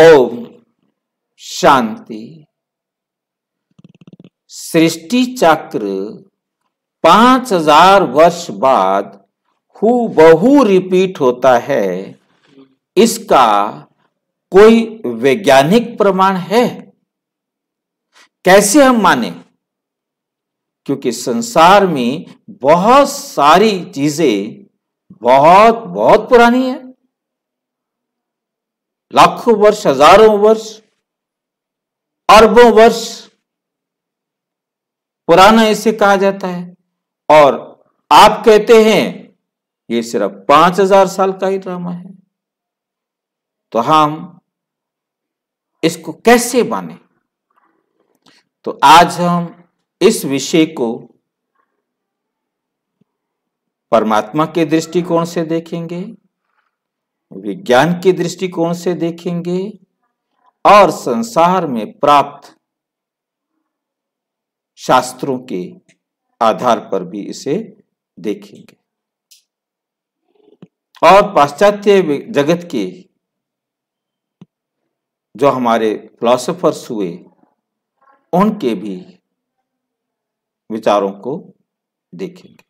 ओम शांति सृष्टि चक्र पांच हजार वर्ष बाद हु बहु रिपीट होता है इसका कोई वैज्ञानिक प्रमाण है कैसे हम माने क्योंकि संसार में बहुत सारी चीजें बहुत बहुत पुरानी है लाखों वर्ष हजारों वर्ष अरबों वर्ष पुराना इसे कहा जाता है और आप कहते हैं ये सिर्फ पांच हजार साल का ही ड्रामा है तो हम इसको कैसे माने तो आज हम इस विषय को परमात्मा के दृष्टिकोण से देखेंगे विज्ञान के दृष्टिकोण से देखेंगे और संसार में प्राप्त शास्त्रों के आधार पर भी इसे देखेंगे और पाश्चात्य जगत के जो हमारे फिलोसफर्स हुए उनके भी विचारों को देखेंगे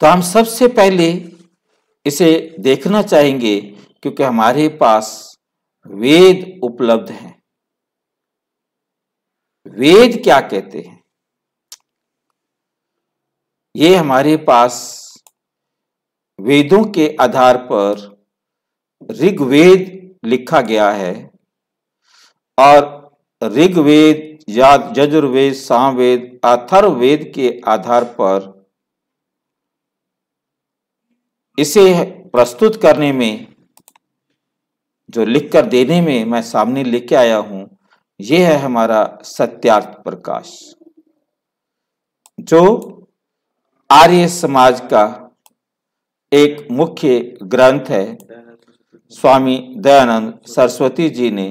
तो हम सबसे पहले इसे देखना चाहेंगे क्योंकि हमारे पास वेद उपलब्ध हैं वेद क्या कहते हैं ये हमारे पास वेदों के आधार पर ऋग्वेद लिखा गया है और ऋग्वेद या यजुर्वेद सामवेद अथर्ववेद के आधार पर इसे प्रस्तुत करने में जो लिख कर देने में मैं सामने लेके आया हूं यह है हमारा सत्यार्थ प्रकाश जो आर्य समाज का एक मुख्य ग्रंथ है स्वामी दयानंद सरस्वती जी ने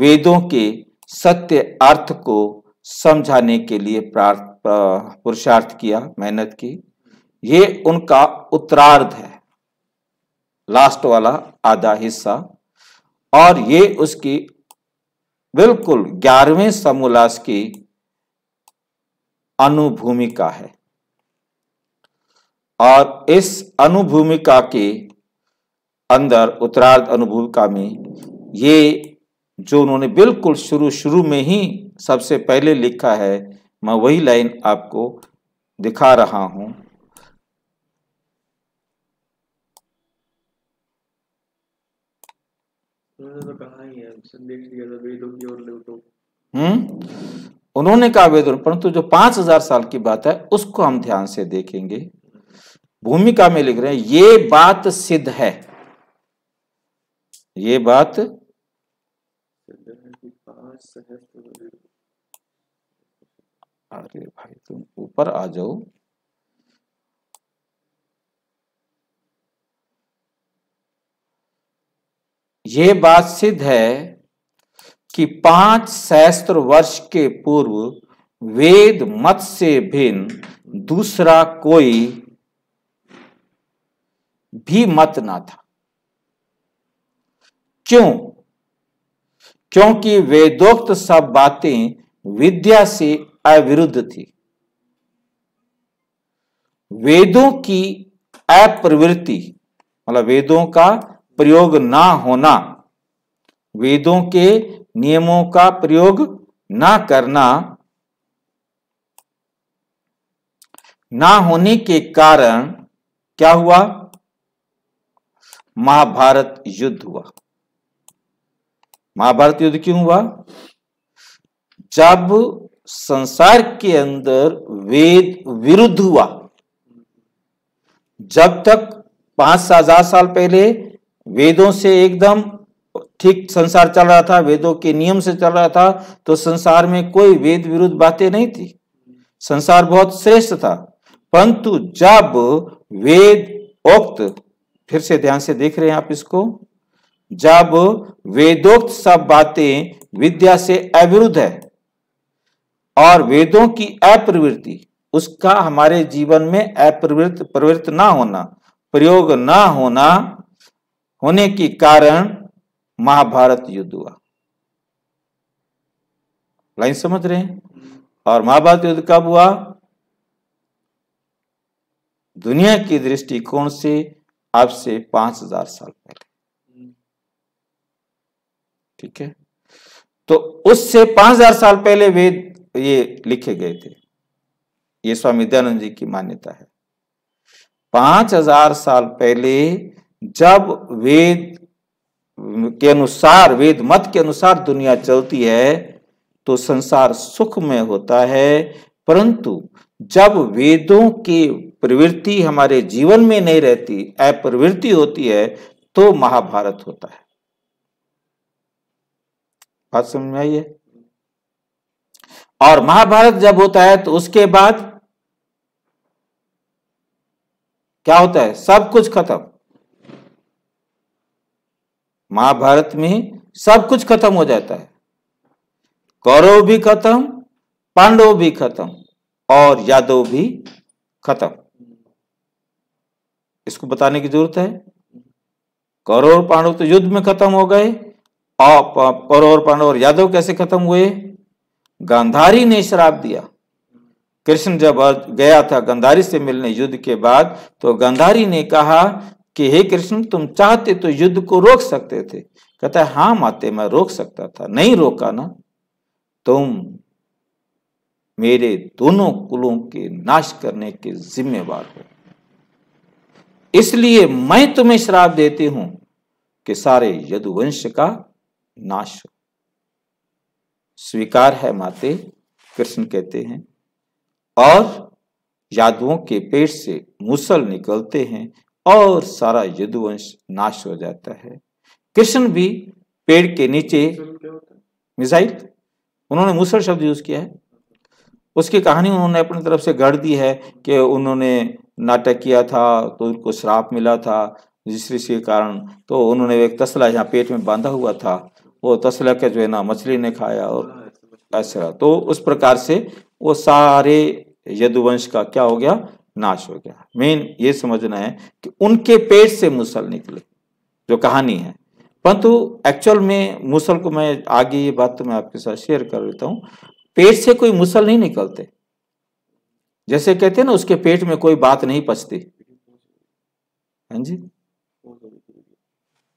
वेदों के सत्य अर्थ को समझाने के लिए पुरुषार्थ किया मेहनत की ये उनका उत्तरार्ध है लास्ट वाला आधा हिस्सा और ये उसकी बिल्कुल ग्यारहवें समोल्लास की अनुभूमिका है और इस अनुभूमिका के अंदर उत्तरार्ध अनुभूमिका में ये जो उन्होंने बिल्कुल शुरू शुरू में ही सबसे पहले लिखा है मैं वही लाइन आपको दिखा रहा हूं तो हम्म? उन्होंने कहा ही परंतु जो पांच हजार साल की बात है उसको हम ध्यान से देखेंगे भूमिका में लिख रहे हैं ये बात सिद्ध है ये बात अरे भाई तुम ऊपर आ जाओ ये बात सिद्ध है कि पांच सहस्त्र वर्ष के पूर्व वेद मत से भिन्न दूसरा कोई भी मत ना था क्यों क्योंकि वेदोक्त सब बातें विद्या से अविरुद्ध थी वेदों की अप्रवृत्ति मतलब वेदों का प्रयोग ना होना वेदों के नियमों का प्रयोग ना करना ना होने के कारण क्या हुआ महाभारत युद्ध हुआ महाभारत युद्ध क्यों हुआ जब संसार के अंदर वेद विरुद्ध हुआ जब तक पांच हजार साल पहले वेदों से एकदम ठीक संसार चल रहा था वेदों के नियम से चल रहा था तो संसार में कोई वेद विरुद्ध बातें नहीं थी संसार बहुत श्रेष्ठ था परंतु जब वेद उक्त फिर से ध्यान से देख रहे हैं आप इसको जब वेदोक्त सब बातें विद्या से अविरुद्ध है और वेदों की अप्रवृत्ति उसका हमारे जीवन में अप्रवृत्त प्रवृत्त ना होना प्रयोग ना होना होने के कारण महाभारत युद्ध हुआ लाइन समझ रहे हैं और महाभारत युद्ध कब हुआ दुनिया के दृष्टिकोण से अब से पांच हजार साल पहले ठीक है तो उससे पांच हजार साल पहले वेद ये लिखे गए थे ये स्वामी दयानंद जी की मान्यता है पांच हजार साल पहले जब वेद के अनुसार वेद मत के अनुसार दुनिया चलती है तो संसार सुख में होता है परंतु जब वेदों की प्रवृत्ति हमारे जीवन में नहीं रहती अप्रवृत्ति होती है तो महाभारत होता है बात समझ में आई है और महाभारत जब होता है तो उसके बाद क्या होता है सब कुछ खत्म महाभारत में ही सब कुछ खत्म हो जाता है कौरव भी खत्म पांडव भी खत्म और यादव भी खत्म इसको बताने की जरूरत है कौरव और पांडव तो युद्ध में खत्म हो गए और कौरव और पांडव और यादव कैसे खत्म हुए गांधारी ने श्राप दिया कृष्ण जब गया था गंधारी से मिलने युद्ध के बाद तो गंधारी ने कहा कि हे कृष्ण तुम चाहते तो युद्ध को रोक सकते थे कहता है हाँ माते मैं रोक सकता था नहीं रोका ना तुम मेरे दोनों कुलों के नाश करने के जिम्मेवार हो इसलिए मैं तुम्हें श्राप देती हूं कि सारे यदुवंश का नाश हो स्वीकार है माते कृष्ण कहते हैं और यादवों के पेट से मुसल निकलते हैं और सारा यदुवंश नाश हो जाता है कृष्ण भी पेड़ के नीचे मिसाइल उन्होंने मुसर शब्द यूज किया है उसकी कहानी उन्होंने अपनी तरफ से गढ़ दी है कि उन्होंने नाटक किया था तो उनको श्राप मिला था जिसरी के कारण तो उन्होंने एक तसला यहाँ पेट में बांधा हुआ था वो तसला का जो है ना मछली ने खाया और ऐसा तो उस प्रकार से वो सारे यदुवंश का क्या हो गया नाश हो गया मेन ये समझना है कि उनके पेट से मूसल निकले जो कहानी है परंतु एक्चुअल में मूसल को मैं आगे ये बात तो मैं आपके साथ शेयर कर लेता हूँ पेट से कोई मूसल नहीं निकलते जैसे कहते हैं ना उसके पेट में कोई बात नहीं पचती हाँ जी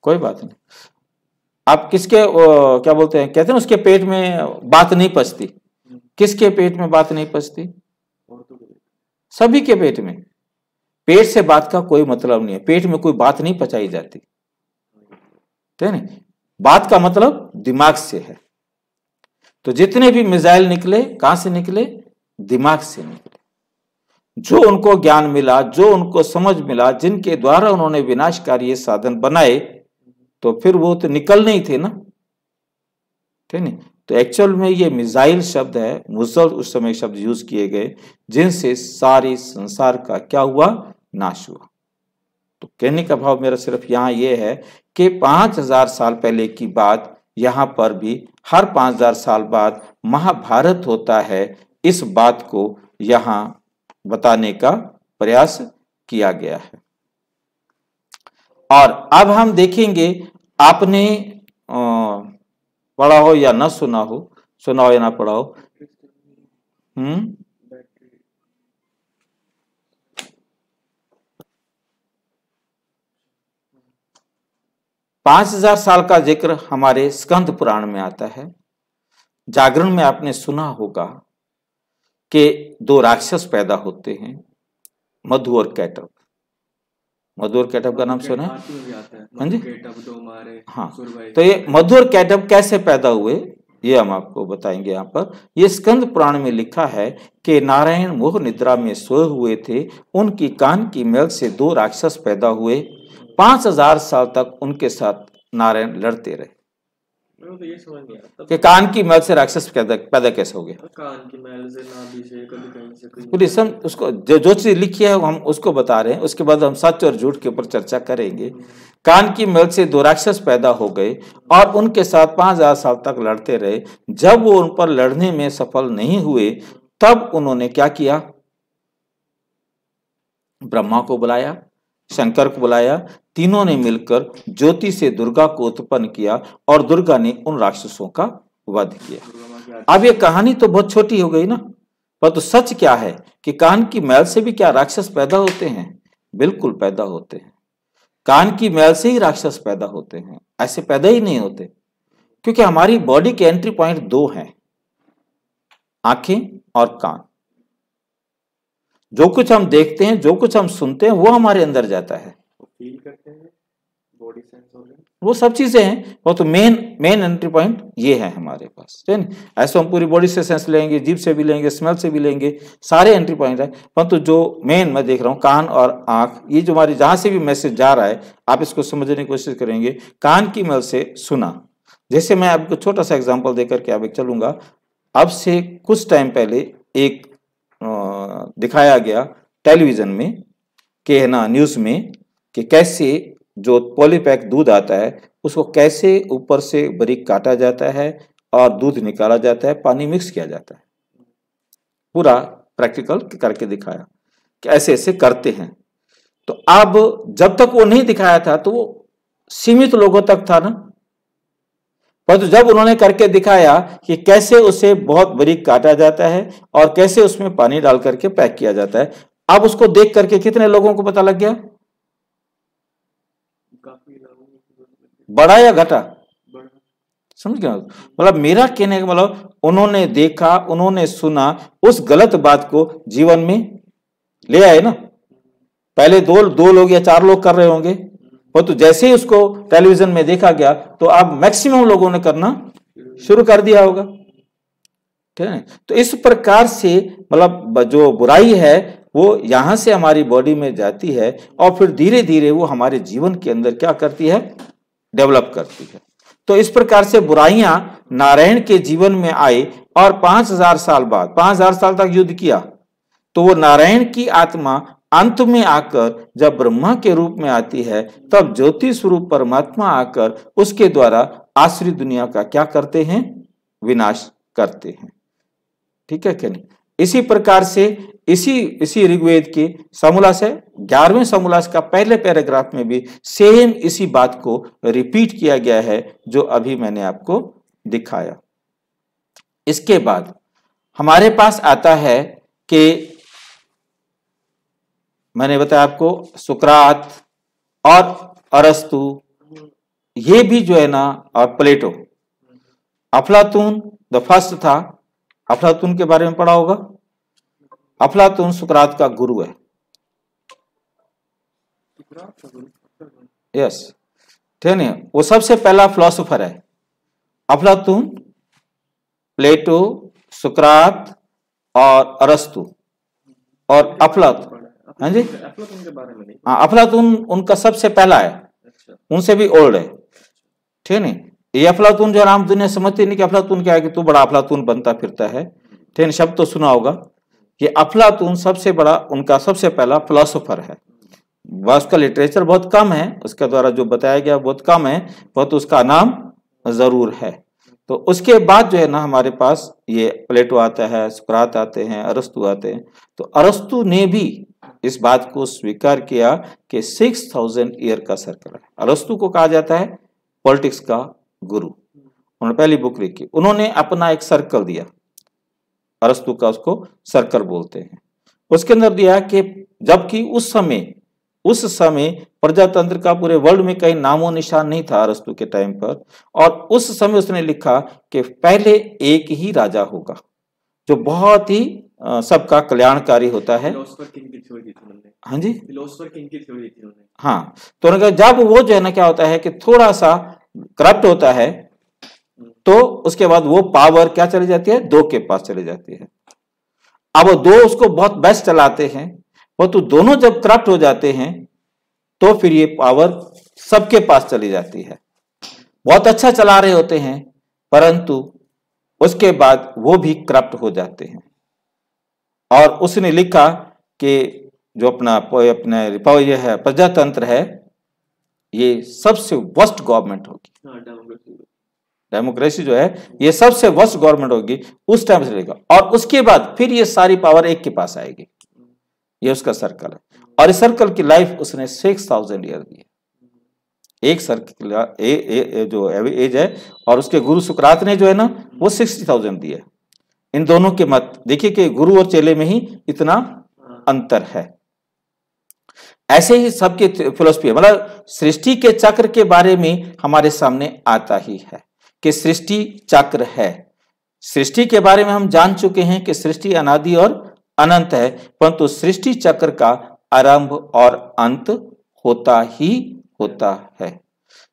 कोई बात नहीं आप किसके ओ, क्या बोलते हैं कहते हैं उसके पेट में बात नहीं पचती किसके पेट में बात नहीं पचती सभी के पेट में पेट से बात का कोई मतलब नहीं है पेट में कोई बात नहीं पचाई जाती है ना बात का मतलब दिमाग से है तो जितने भी मिसाइल निकले कहां से निकले दिमाग से निकले जो उनको ज्ञान मिला जो उनको समझ मिला जिनके द्वारा उन्होंने विनाशकारी साधन बनाए तो फिर वो तो निकल नहीं थे ना ठीक है तो एक्चुअल में ये मिसाइल शब्द है मुजल उस समय शब्द यूज किए गए जिनसे सारे संसार का क्या हुआ नाश हुआ तो कहने का भाव मेरा सिर्फ यहाँ ये है कि पांच हजार साल पहले की बात यहाँ पर भी हर पांच हजार साल बाद महाभारत होता है इस बात को यहाँ बताने का प्रयास किया गया है और अब हम देखेंगे आपने आ, पढ़ा हो या ना सुना हो सुना हो या ना पढ़ा हो हम्म पांच हजार साल का जिक्र हमारे स्कंद पुराण में आता है जागरण में आपने सुना होगा कि दो राक्षस पैदा होते हैं मधु और कैटअप मधुर कैटअप का नाम सुना है हाँ जी हाँ तो ये मधुर कैटअप कैसे पैदा हुए ये हम आपको बताएंगे यहाँ पर ये स्कंद पुराण में लिखा है कि नारायण मोह निद्रा में सोए हुए थे उनकी कान की मेल से दो राक्षस पैदा हुए पांच हजार साल तक उनके साथ नारायण लड़ते रहे तो कि कान की मैल से राक्षस पैदा कैसे हो गया कान की मैल से से कभी कहीं उसको जो जो चीज़ लिखी है हम उसको बता रहे हैं उसके बाद हम सच और झूठ के ऊपर चर्चा करेंगे कान की मैल से दो राक्षस पैदा हो गए और उनके साथ पांच हज़ार साल तक लड़ते रहे जब वो उन पर लड़ने में सफल नहीं हुए तब उन्होंने क्या किया ब्रह्मा को बुलाया शंकर को बुलाया तीनों ने मिलकर ज्योति से दुर्गा को उत्पन्न किया और दुर्गा ने उन राक्षसों का वध किया अब ये कहानी तो बहुत छोटी हो गई ना पर तो सच क्या है कि कान की मैल से भी क्या राक्षस पैदा होते हैं बिल्कुल पैदा होते हैं कान की मैल से ही राक्षस पैदा होते हैं ऐसे पैदा ही नहीं होते क्योंकि हमारी बॉडी के एंट्री पॉइंट दो हैं आंखें और कान जो कुछ हम देखते हैं जो कुछ हम सुनते हैं वो हमारे अंदर जाता है वो सब चीजें हैं वो तो मेन मेन एंट्री पॉइंट ये है हमारे पास ठीक है ऐसे हम पूरी बॉडी से सेंस लेंगे जीप से भी लेंगे स्मेल से भी लेंगे सारे एंट्री पॉइंट है परंतु तो जो मेन मैं देख रहा हूँ कान और आंख ये जो हमारे जहां से भी मैसेज जा रहा है आप इसको समझने की कोशिश करेंगे कान की मल से सुना जैसे मैं आपको छोटा सा एग्जाम्पल दे करके आप चलूंगा अब से कुछ टाइम पहले एक दिखाया गया टेलीविज़न में के है ना न्यूज़ में कि कैसे जो पॉलीपैक दूध आता है उसको कैसे ऊपर से बरीक काटा जाता है और दूध निकाला जाता है पानी मिक्स किया जाता है पूरा प्रैक्टिकल करके दिखाया कि ऐसे ऐसे करते हैं तो अब जब तक वो नहीं दिखाया था तो वो सीमित लोगों तक था ना परंतु तो जब उन्होंने करके दिखाया कि कैसे उसे बहुत बरीक काटा जाता है और कैसे उसमें पानी डाल करके पैक किया जाता है अब उसको देख करके कितने लोगों को पता लग गया बढ़ा या घटा समझ गया मतलब मेरा कहने का मतलब उन्होंने देखा उन्होंने सुना उस गलत बात को जीवन में ले आए ना पहले दो दो लोग या चार लोग कर रहे होंगे वो तो जैसे ही उसको टेलीविजन में देखा गया तो अब मैक्सिमम लोगों ने करना शुरू कर दिया होगा ठीक है तो इस प्रकार से मतलब जो बुराई है वो यहां से हमारी बॉडी में जाती है और फिर धीरे धीरे वो हमारे जीवन के अंदर क्या करती है डेवलप करती है तो इस प्रकार से बुराइयां नारायण के जीवन में आई और 5000 साल बाद 5000 साल तक युद्ध किया तो वो नारायण की आत्मा अंत में आकर जब ब्रह्मा के रूप में आती है तब ज्योति स्वरूप परमात्मा आकर उसके द्वारा आश्रित दुनिया का क्या करते हैं विनाश करते हैं ठीक है क्या नहीं इसी प्रकार से इसी इसी ऋग्वेद के समुलास है ग्यारहवें समुलास का पहले पैराग्राफ में भी सेम इसी बात को रिपीट किया गया है जो अभी मैंने आपको दिखाया इसके बाद हमारे पास आता है कि मैंने बताया आपको सुक्रात और अरस्तु ये भी जो है ना और प्लेटो अफलातून द फर्स्ट था अफलातून के बारे में पढ़ा होगा अफलातून सुकरात का गुरु है यस ठीक है वो सबसे पहला फिलोसोफर है अफलातून प्लेटो सुकरात और अरस्तु और अफलात हाँ जी हाँ अफलातून उनका सबसे पहला है अच्छा। उनसे भी ओल्ड है ठीक है ये अफलातून जो आम दुनिया समझती नहीं कि अफलातून क्या है कि तू बड़ा अफलातून बनता फिरता है ठीक शब्द तो सुना होगा कि अफलातून सबसे बड़ा उनका सबसे पहला फिलोसोफर है वह उसका लिटरेचर बहुत कम है उसके द्वारा जो बताया गया बहुत कम है बहुत उसका नाम ज़रूर है तो उसके बाद जो है ना हमारे पास ये प्लेटो आता है सुकरात आते हैं अरस्तु आते हैं तो अरस्तु ने भी इस बात को स्वीकार किया कि सिक्स थाउजेंड ईयर का सर्कल है अरस्तु को कहा जाता है पॉलिटिक्स का गुरु उन्होंने पहली बुक लिखी उन्होंने अपना एक सर्कल दिया अरस्तु का उसको सर्कल बोलते हैं उसके अंदर दिया कि जबकि उस समय उस समय प्रजातंत्र का पूरे वर्ल्ड में कहीं नामो निशान नहीं था अरस्तु के टाइम पर और उस समय उसने लिखा कि पहले एक ही राजा होगा जो बहुत ही सबका कल्याणकारी होता है हाँ जी हाँ तो उन्होंने कहा जब वो जो है ना क्या होता है कि थोड़ा सा करप्ट होता है तो उसके बाद वो पावर क्या चली जाती है दो के पास चली जाती है अब वो दो उसको बहुत बेस्ट चलाते हैं वो तो दोनों जब करप्ट हो जाते हैं तो फिर ये पावर सबके पास चली जाती है बहुत अच्छा चला रहे होते हैं परंतु उसके बाद वो भी करप्ट हो जाते हैं और उसने लिखा कि जो अपना अपना है प्रजातंत्र है ये सबसे वर्स्ट गवर्नमेंट होगी डेमोक्रेसी हाँ, जो है ये सबसे वर्स्ट गवर्नमेंट होगी उस टाइम से लेगा और उसके बाद फिर ये सारी पावर एक के पास आएगी ये उसका सर्कल है और इस सर्कल की लाइफ उसने सिक्स थाउजेंड ईयर दी है एक सर्कल ए, ए, ए, जो एज है और उसके गुरु सुकरात ने जो है ना वो सिक्सटी थाउजेंड दिया इन दोनों के मत देखिए कि गुरु और चेले में ही इतना हाँ। अंतर है ऐसे ही सबके फिलोसफी है मतलब सृष्टि के चक्र के बारे में हमारे सामने आता ही है कि सृष्टि चक्र है सृष्टि के बारे में हम जान चुके हैं कि सृष्टि अनादि और अनंत है परंतु सृष्टि चक्र का आरंभ और अंत होता ही होता है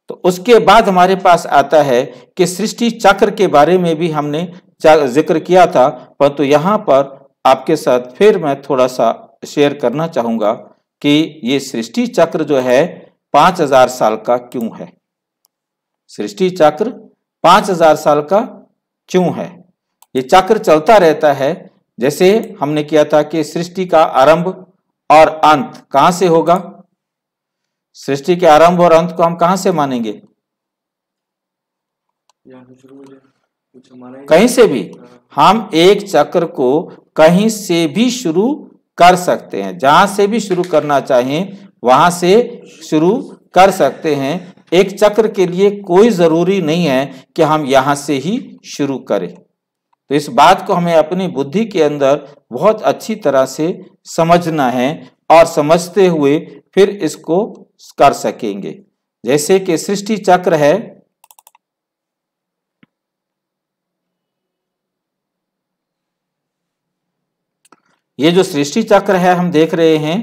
तो उसके बाद हमारे पास आता है कि सृष्टि चक्र के बारे में भी हमने जिक्र किया था परंतु यहाँ पर आपके साथ फिर मैं थोड़ा सा शेयर करना चाहूंगा कि ये सृष्टि चक्र जो है पांच हजार साल का क्यों है सृष्टि चक्र पांच हजार साल का क्यों है ये चक्र चलता रहता है जैसे हमने किया था कि सृष्टि का आरंभ और अंत कहां से होगा सृष्टि के आरंभ और अंत को हम कहां से मानेंगे कहीं से भी हम एक चक्र को कहीं से भी शुरू कर सकते हैं जहाँ से भी शुरू करना चाहें वहाँ से शुरू कर सकते हैं एक चक्र के लिए कोई ज़रूरी नहीं है कि हम यहाँ से ही शुरू करें तो इस बात को हमें अपनी बुद्धि के अंदर बहुत अच्छी तरह से समझना है और समझते हुए फिर इसको कर सकेंगे जैसे कि सृष्टि चक्र है ये जो सृष्टि चक्र है हम देख रहे हैं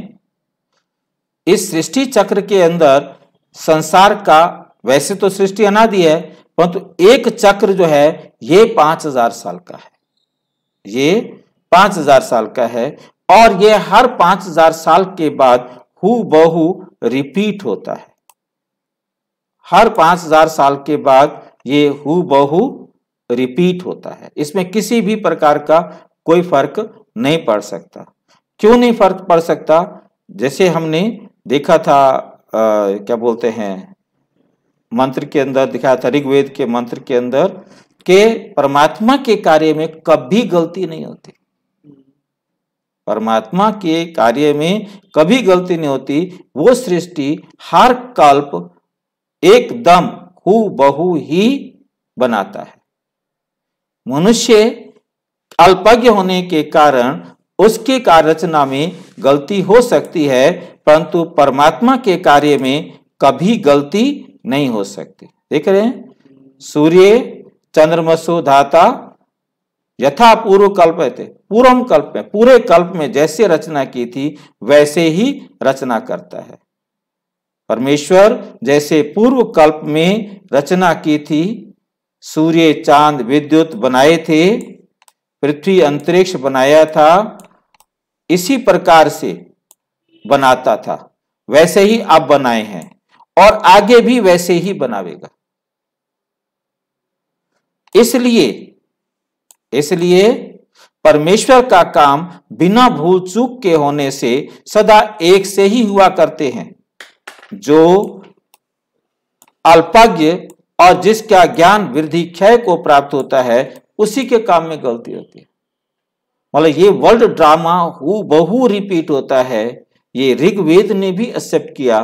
इस सृष्टि चक्र के अंदर संसार का वैसे तो सृष्टि अनादि है परंतु तो एक चक्र जो है ये पांच हजार साल का है ये पांच हजार साल का है और ये हर पांच हजार साल के बाद हु बहु रिपीट होता है हर पांच हजार साल के बाद ये हु बहु रिपीट होता है इसमें किसी भी प्रकार का कोई फर्क नहीं पड़ सकता क्यों नहीं फर्क पड़ सकता जैसे हमने देखा था आ, क्या बोलते हैं मंत्र के अंदर दिखाया था ऋग्वेद के मंत्र के अंदर के परमात्मा के कार्य में कभी गलती नहीं होती परमात्मा के कार्य में कभी गलती नहीं होती वो सृष्टि हर कल्प एकदम हु बहु ही बनाता है मनुष्य अल्पज्ञ होने के कारण उसके कार्यरचना में गलती हो सकती है परंतु परमात्मा के कार्य में कभी गलती नहीं हो सकती देख रहे हैं सूर्य चंद्रमसु धाता यथा पूर्व कल्प थे पूर्व कल्प में पूरे कल्प में जैसे रचना की थी वैसे ही रचना करता है परमेश्वर जैसे पूर्व कल्प में रचना की थी सूर्य चांद विद्युत बनाए थे पृथ्वी अंतरिक्ष बनाया था इसी प्रकार से बनाता था वैसे ही आप बनाए हैं और आगे भी वैसे ही बनावेगा इसलिए इसलिए परमेश्वर का काम बिना भूल चूक के होने से सदा एक से ही हुआ करते हैं जो अल्पज्ञ और जिसका ज्ञान वृद्धि क्षय को प्राप्त होता है उसी के काम में गलती होती है मतलब ये वर्ल्ड ड्रामा हु बहु रिपीट होता है ये ऋग्वेद ने भी एक्सेप्ट किया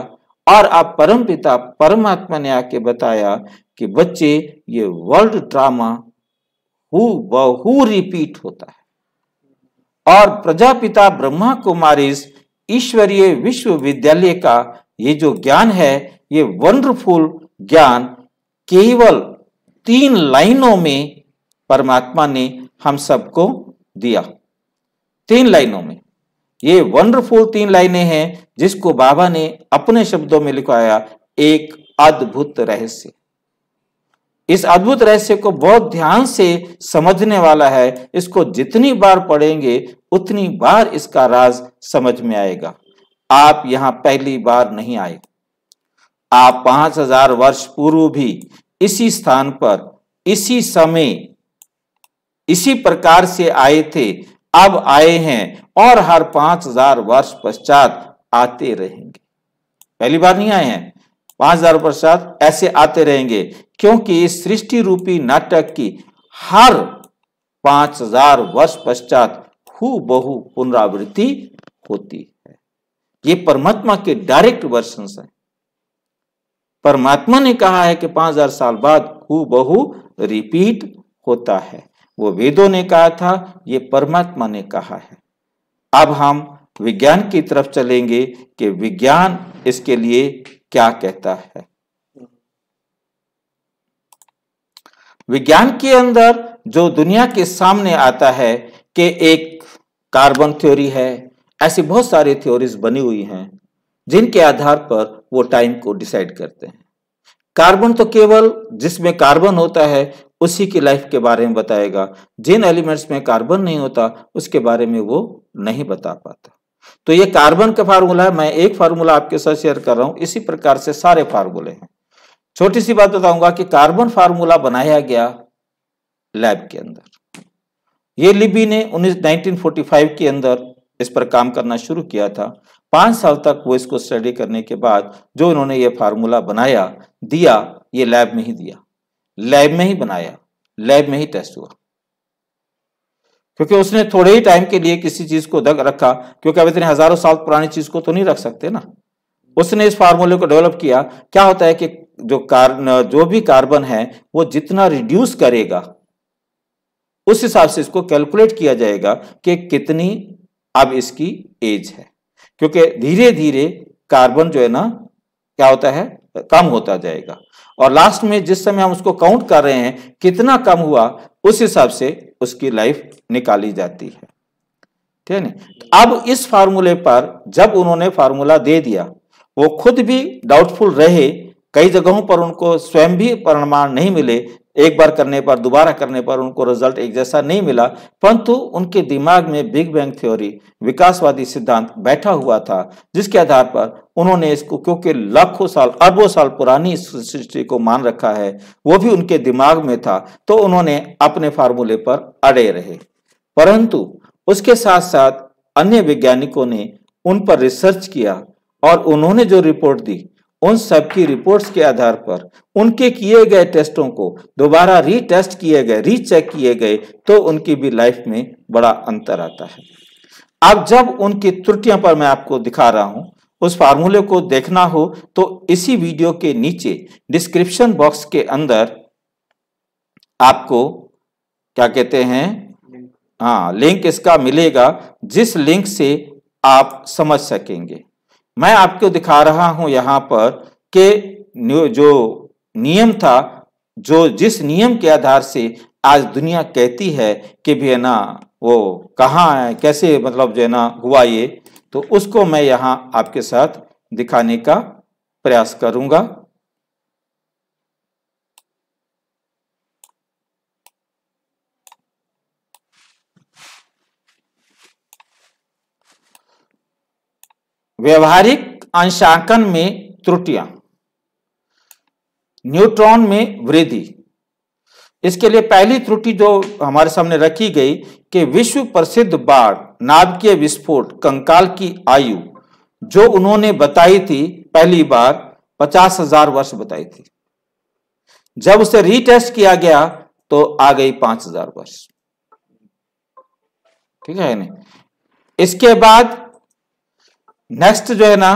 और आप परम पिता परमात्मा ने आके बताया कि बच्चे ये वर्ल्ड ड्रामा हु बहु रिपीट होता है और प्रजापिता ब्रह्मा कुमारिस ईश्वरीय विश्वविद्यालय का ये जो ज्ञान है ये वंडरफुल ज्ञान केवल तीन लाइनों में परमात्मा ने हम सबको दिया तीन लाइनों में ये वंडरफुल तीन लाइनें हैं जिसको बाबा ने अपने शब्दों में लिखवाया एक अद्भुत रहस्य इस अद्भुत रहस्य को बहुत ध्यान से समझने वाला है इसको जितनी बार पढ़ेंगे उतनी बार इसका राज समझ में आएगा आप यहां पहली बार नहीं आए आप पांच हजार वर्ष पूर्व भी इसी स्थान पर इसी समय इसी प्रकार से आए थे अब आए हैं और हर पांच हजार वर्ष पश्चात आते रहेंगे पहली बार नहीं आए हैं पांच हजार पश्चात ऐसे आते रहेंगे क्योंकि इस सृष्टि रूपी नाटक की हर पांच हजार वर्ष पश्चात हु बहु पुनरावृत्ति होती है ये परमात्मा के डायरेक्ट वर्षन है परमात्मा ने कहा है कि पांच हजार साल बाद हु बहु रिपीट होता है वो वेदों ने कहा था ये परमात्मा ने कहा है अब हम विज्ञान की तरफ चलेंगे कि विज्ञान इसके लिए क्या कहता है विज्ञान के अंदर जो दुनिया के सामने आता है कि एक कार्बन थ्योरी है ऐसी बहुत सारी थ्योरीज बनी हुई हैं जिनके आधार पर वो टाइम को डिसाइड करते हैं कार्बन तो केवल जिसमें कार्बन होता है उसी की लाइफ के बारे में बताएगा जिन एलिमेंट्स में कार्बन नहीं होता उसके बारे में वो नहीं बता पाता तो ये कार्बन का फार्मूला है मैं एक फार्मूला आपके साथ शेयर कर रहा हूं इसी प्रकार से सारे फार्मूले हैं छोटी सी बात बताऊंगा कि कार्बन फार्मूला बनाया गया लैब के अंदर ये लिबी ने उन्नीस के अंदर इस पर काम करना शुरू किया था पांच साल तक वो इसको स्टडी करने के बाद जो इन्होंने ये फार्मूला बनाया दिया ये लैब में ही दिया लैब में ही बनाया लैब में ही टेस्ट हुआ क्योंकि उसने थोड़े ही टाइम के लिए किसी चीज को दग रखा क्योंकि अब इतने हजारों साल पुरानी चीज को तो नहीं रख सकते ना उसने इस फार्मूले को डेवलप किया क्या होता है कि जो कार जो भी कार्बन है वो जितना रिड्यूस करेगा उस हिसाब से इसको कैलकुलेट किया जाएगा कि कितनी अब इसकी एज है क्योंकि धीरे धीरे कार्बन जो है ना क्या होता है कम होता जाएगा और लास्ट में जिस समय हम उसको काउंट कर रहे हैं कितना कम हुआ उस हिसाब से उसकी लाइफ निकाली जाती है ठीक है ना अब इस फार्मूले पर जब उन्होंने फार्मूला दे दिया वो खुद भी डाउटफुल रहे कई जगहों पर उनको स्वयं भी परिणाम नहीं मिले एक बार करने पर दोबारा करने पर उनको रिजल्ट एक जैसा नहीं मिला परंतु उनके दिमाग में बिग बैंग थ्योरी विकासवादी सिद्धांत बैठा हुआ था जिसके आधार पर उन्होंने इसको क्योंकि लाखों साल अरबों साल पुरानी सृष्टि को मान रखा है वो भी उनके दिमाग में था तो उन्होंने अपने फार्मूले पर अड़े रहे परंतु उसके साथ साथ अन्य वैज्ञानिकों ने उन पर रिसर्च किया और उन्होंने जो रिपोर्ट दी उन सबकी रिपोर्ट्स के आधार पर उनके किए गए टेस्टों को दोबारा रीटेस्ट किए गए रीचेक किए गए तो उनकी भी लाइफ में बड़ा अंतर आता है अब जब उनकी त्रुटियां पर मैं आपको दिखा रहा हूं उस फार्मूले को देखना हो तो इसी वीडियो के नीचे डिस्क्रिप्शन बॉक्स के अंदर आपको क्या कहते हैं हाँ लिंक इसका मिलेगा जिस लिंक से आप समझ सकेंगे मैं आपको दिखा रहा हूं यहां पर कि जो नियम था जो जिस नियम के आधार से आज दुनिया कहती है कि भी है ना वो कहाँ है कैसे मतलब जो है ना हुआ ये तो उसको मैं यहाँ आपके साथ दिखाने का प्रयास करूँगा व्यवहारिक अंशांकन में त्रुटियां न्यूट्रॉन में वृद्धि इसके लिए पहली त्रुटि जो हमारे सामने रखी गई कि विश्व प्रसिद्ध बाढ़ नाभिकीय विस्फोट कंकाल की आयु जो उन्होंने बताई थी पहली बार पचास हजार वर्ष बताई थी जब उसे रीटेस्ट किया गया तो आ गई पांच हजार वर्ष ठीक है नहीं इसके बाद नेक्स्ट जो है ना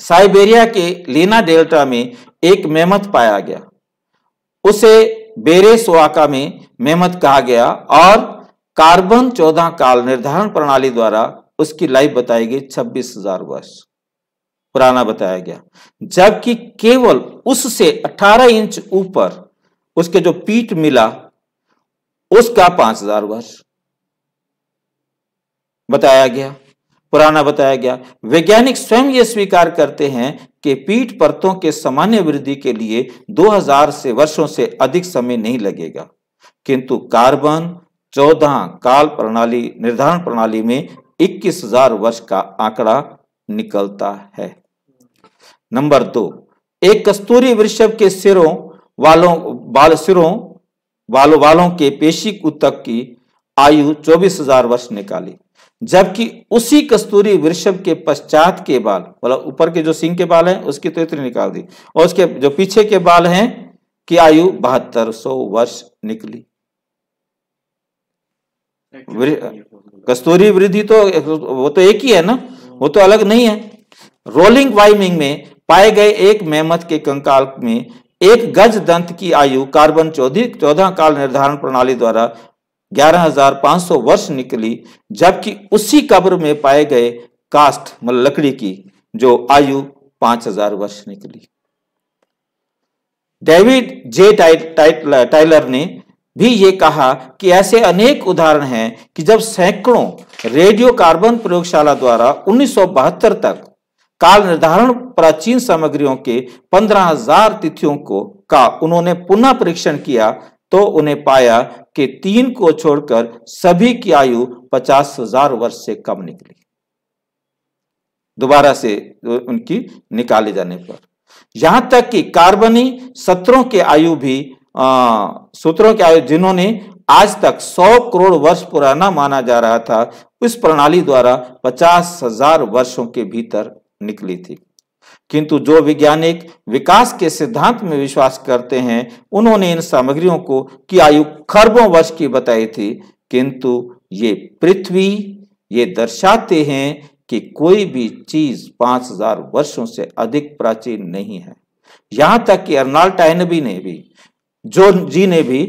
साइबेरिया के लीना डेल्टा में एक मेमत पाया गया उसे बेरे सोआका में मेमत कहा गया और कार्बन चौदह काल निर्धारण प्रणाली द्वारा उसकी लाइफ बताई गई छब्बीस हजार वर्ष पुराना बताया गया जबकि केवल उससे 18 इंच ऊपर उसके जो पीठ मिला उसका 5000 वर्ष बताया गया पुराना बताया गया वैज्ञानिक स्वयं ये स्वीकार करते हैं कि पीठ परतों के सामान्य वृद्धि के लिए 2000 से वर्षों से अधिक समय नहीं लगेगा किंतु कार्बन 14 काल प्रणाली निर्धारण प्रणाली में 21,000 वर्ष का आंकड़ा निकलता है नंबर दो एक कस्तूरी वृषभ के सिरों वालों बाल सिरों वालों वालों के पेशी तक की आयु 24,000 वर्ष निकाली जबकि उसी कस्तूरी वृषभ के पश्चात के बाल मतलब ऊपर के जो सिंह के बाल हैं उसकी तो इतनी निकाल दी और उसके जो पीछे के बाल हैं की आयु बहत्तर सौ वर्ष निकली कस्तूरी वृद्धि तो वो तो एक ही है ना वो तो अलग नहीं है रोलिंग वाइमिंग में पाए गए एक मेमथ के कंकाल में एक गज दंत की आयु कार्बन चौदह चौदह काल निर्धारण प्रणाली द्वारा 11,500 वर्ष निकली जबकि उसी कब्र में पाए गए कास्ट मतलब लकड़ी की जो आयु 5,000 वर्ष निकली डेविड जे टाइटलर टाइलर ने भी ये कहा कि ऐसे अनेक उदाहरण हैं कि जब सैकड़ों रेडियो कार्बन प्रयोगशाला द्वारा उन्नीस तक काल निर्धारण प्राचीन सामग्रियों के 15,000 तिथियों को का उन्होंने पुनः परीक्षण किया तो उन्हें पाया कि तीन को छोड़कर सभी की आयु पचास हजार वर्ष से कम निकली दोबारा से उनकी निकाले जाने पर यहां तक कि कार्बनी सत्रों के आयु भी सूत्रों के आयु जिन्होंने आज तक 100 करोड़ वर्ष पुराना माना जा रहा था उस प्रणाली द्वारा पचास हजार वर्षों के भीतर निकली थी किंतु जो वैज्ञानिक विकास के सिद्धांत में विश्वास करते हैं उन्होंने इन सामग्रियों को की आयु खरबों वर्ष की बताई थी किंतु ये पृथ्वी ये दर्शाते हैं कि कोई भी चीज 5000 वर्षों से अधिक प्राचीन नहीं है यहां तक कि अर्नाल्ड टाइनबी ने भी जो जी ने भी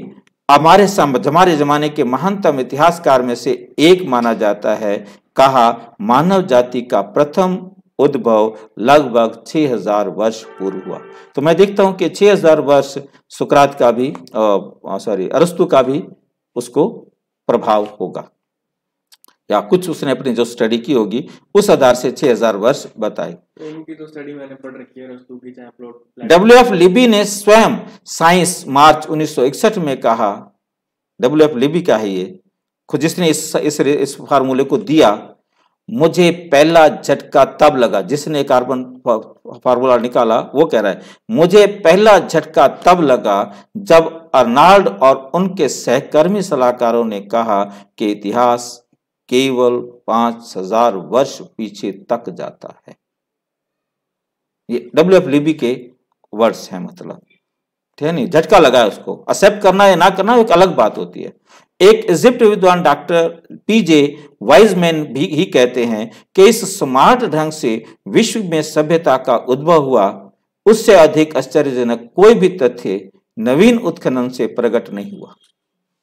हमारे हमारे जमाने के महानतम इतिहासकार में से एक माना जाता है कहा मानव जाति का प्रथम उद्भव लगभग 6000 वर्ष पूर्व हुआ तो मैं देखता हूं कि 6000 वर्ष सुकरात का भी सॉरी अरस्तु का भी उसको प्रभाव होगा या कुछ उसने अपनी जो स्टडी की होगी उस आधार से 6000 वर्ष बताए डब्ल्यू एफ लिबी ने स्वयं साइंस मार्च 1961 में कहा डब्ल्यू एफ लिबी का है ये जिसने इस इस, इस फार्मूले को दिया मुझे पहला झटका तब लगा जिसने कार्बन फार्मूला निकाला वो कह रहा है मुझे पहला झटका तब लगा जब अर्नाल्ड और उनके सहकर्मी सलाहकारों ने कहा कि इतिहास केवल पांच हजार वर्ष पीछे तक जाता है ये डब्ल्यू एफ लिबी के वर्ड्स हैं मतलब ठीक है नहीं झटका लगा उसको एक्सेप्ट करना या ना करना एक अलग बात होती है एक इजिप्ट विद्वान डॉक्टर पीजे वाइजमैन भी ही कहते हैं कि इस स्मार्ट ढंग से विश्व में सभ्यता का उद्भव हुआ उससे अधिक आश्चर्यजनक कोई भी तथ्य नवीन उत्खनन से प्रकट नहीं हुआ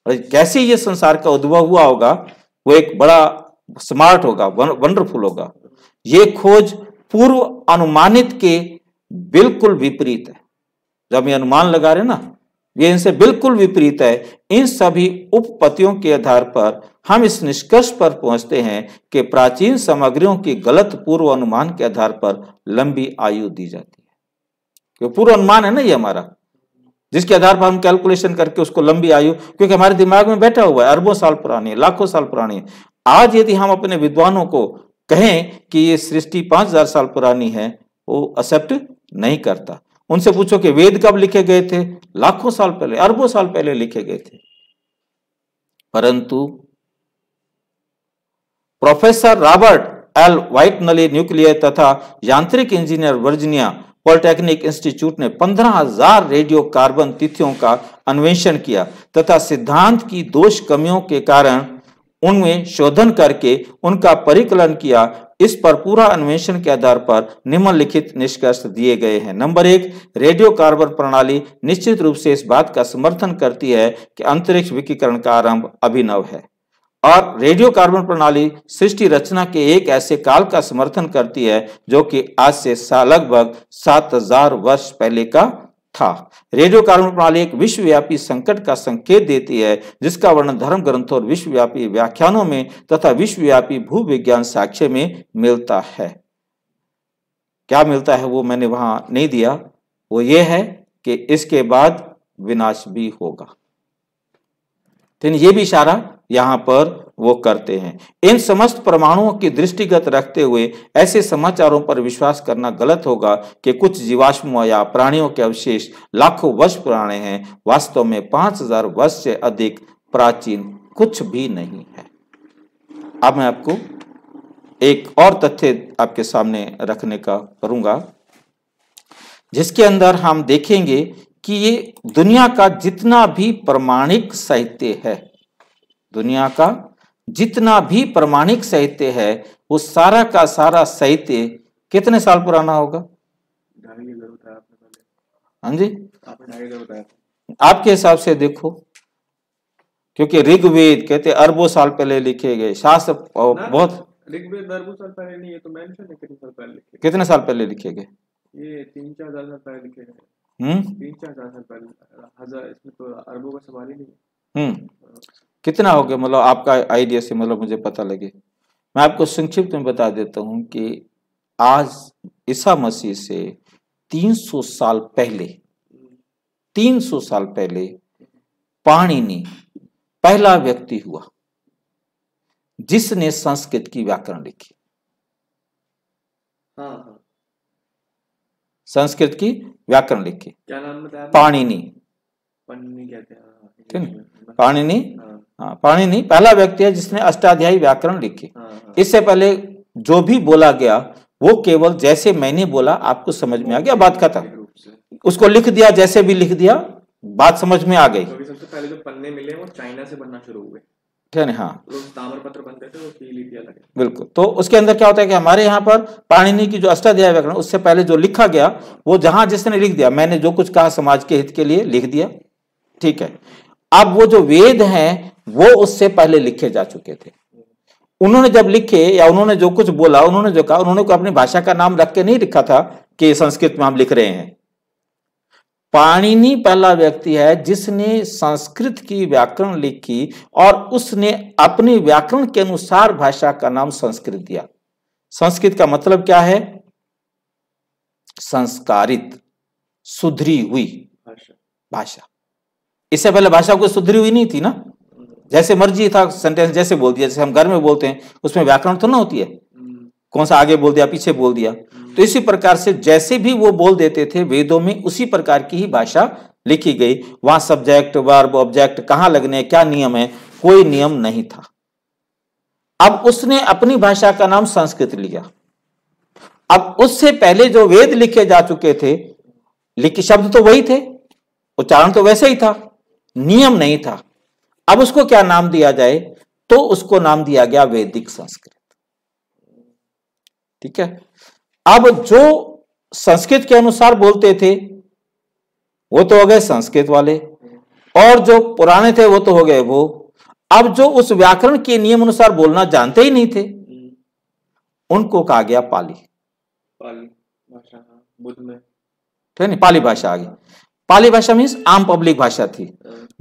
और कैसे यह संसार का उद्भव हुआ होगा वो एक बड़ा स्मार्ट होगा वंडरफुल होगा ये खोज पूर्व अनुमानित के बिल्कुल विपरीत है जब ये अनुमान लगा रहे ना ये इनसे बिल्कुल विपरीत है इन सभी उपपतियों के आधार पर हम इस निष्कर्ष पर पहुंचते हैं कि प्राचीन सामग्रियों की गलत पूर्व अनुमान के आधार पर लंबी आयु दी जाती है क्यों पूर्व अनुमान है ना ये हमारा जिसके आधार पर हम कैलकुलेशन करके उसको लंबी आयु क्योंकि हमारे दिमाग में बैठा हुआ है अरबों साल पुरानी है लाखों साल पुरानी है आज यदि हम अपने विद्वानों को कहें कि ये सृष्टि पांच हजार साल पुरानी है वो एक्सेप्ट नहीं करता उनसे पूछो कि वेद कब लिखे गए थे लाखों साल पहले अरबों साल पहले लिखे गए थे परंतु प्रोफेसर रॉबर्ट एल व्हाइट नली न्यूक्लियर तथा यांत्रिक इंजीनियर वर्जिनिया पॉलिटेक्निक इंस्टीट्यूट ने 15,000 रेडियो कार्बन तिथियों का अन्वेषण किया तथा सिद्धांत की दोष कमियों के कारण उनमें शोधन करके उनका परिकलन किया इस पर पूरा अन्वेषण के आधार पर निम्नलिखित निष्कर्ष दिए गए हैं नंबर एक रेडियो कार्बन प्रणाली निश्चित रूप से इस बात का समर्थन करती है कि अंतरिक्ष विकीकरण का आरंभ अभिनव है और रेडियो कार्बन प्रणाली सृष्टि रचना के एक ऐसे काल का समर्थन करती है जो कि आज से लगभग सात हजार वर्ष पहले का था रेडियो कार्बन प्रणाली एक विश्वव्यापी संकट का संकेत देती है जिसका वर्णन धर्म ग्रंथों और विश्वव्यापी व्याख्यानों में तथा विश्वव्यापी भूविज्ञान साक्ष्य में मिलता है क्या मिलता है वो मैंने वहां नहीं दिया वो ये है कि इसके बाद विनाश भी होगा लेकिन तो ये भी इशारा यहाँ पर वो करते हैं इन समस्त परमाणुओं की दृष्टिगत रखते हुए ऐसे समाचारों पर विश्वास करना गलत होगा कि कुछ जीवाश्म या प्राणियों के अवशेष लाखों वर्ष पुराने हैं वास्तव में पांच हजार वर्ष से अधिक प्राचीन कुछ भी नहीं है अब मैं आपको एक और तथ्य आपके सामने रखने का करूंगा जिसके अंदर हम देखेंगे कि ये दुनिया का जितना भी प्रमाणिक साहित्य है दुनिया का जितना भी प्रमाणिक साहित्य है वो सारा का सारा साहित्य कितने साल पुराना होगा हाँ जी आपके हिसाब से देखो क्योंकि ऋग्वेद कहते अरबों साल पहले लिखे गए शास्त्र बहुत ऋग्वेद अरबों साल पहले नहीं है तो मेंशन है कितने साल पहले लिखे कितने साल पहले लिखे गए ये तीन चार हजार साल पहले लिखे गए हम्म? तो हम्म। कितना हो गया मतलब आपका आइडिया से मतलब मुझे पता लगे मैं आपको संक्षिप्त में बता देता हूँ कि आज ईसा मसीह से 300 साल पहले 300 साल पहले पाणिनि पहला व्यक्ति हुआ जिसने संस्कृत की व्याकरण लिखी हाँ।, हाँ। संस्कृत की व्याकरण लिख के क्या नाम बताया कहते हैं हाँ।, हाँ।, हाँ पाणिनी पहला व्यक्ति है जिसने अष्टाध्यायी व्याकरण लिखे हाँ, इससे पहले जो भी बोला गया वो केवल जैसे मैंने बोला आपको समझ में आ गया बात खत्म उसको लिख दिया जैसे भी लिख दिया बात समझ में आ गई सबसे पहले जो पन्ने मिले वो चाइना से बनना शुरू हुए ठीक है ना हाँ बिल्कुल तो उसके अंदर क्या होता है कि हमारे यहाँ पर पाणिनि की जो अष्टाध्याय व्याकरण उससे पहले जो लिखा गया वो जहां जिसने लिख दिया मैंने जो कुछ कहा समाज के हित के लिए लिख दिया ठीक है अब वो जो वेद हैं वो उससे पहले लिखे जा चुके थे उन्होंने जब लिखे या उन्होंने जो कुछ बोला उन्होंने जो कहा उन्होंने अपनी भाषा का नाम रख के नहीं लिखा था कि संस्कृत में हम लिख रहे हैं पाणिनी पहला व्यक्ति है जिसने संस्कृत की व्याकरण लिखी और उसने अपने व्याकरण के अनुसार भाषा का नाम संस्कृत दिया संस्कृत का मतलब क्या है संस्कारित सुधरी हुई भाषा इससे पहले भाषा कोई सुधरी हुई नहीं थी ना जैसे मर्जी था सेंटेंस जैसे बोल दिया जैसे हम घर में बोलते हैं उसमें व्याकरण तो ना होती है कौन सा आगे बोल दिया पीछे बोल दिया तो इसी प्रकार से जैसे भी वो बोल देते थे वेदों में उसी प्रकार की ही भाषा लिखी गई वहां सब्जेक्ट वर्ब ऑब्जेक्ट कहां लगने क्या नियम है कोई नियम नहीं था अब उसने अपनी भाषा का नाम संस्कृत लिया अब उससे पहले जो वेद लिखे जा चुके थे लिखे शब्द तो वही थे उच्चारण तो वैसे ही था नियम नहीं था अब उसको क्या नाम दिया जाए तो उसको नाम दिया गया वैदिक संस्कृत ठीक है अब जो संस्कृत के अनुसार बोलते थे वो तो हो गए संस्कृत वाले और जो पुराने थे वो तो हो गए वो अब जो उस व्याकरण के नियम अनुसार बोलना जानते ही नहीं थे उनको कहा गया पाली पाली हाँ, में। ठीक है पाली भाषा आ गई पाली भाषा मीन्स आम पब्लिक भाषा थी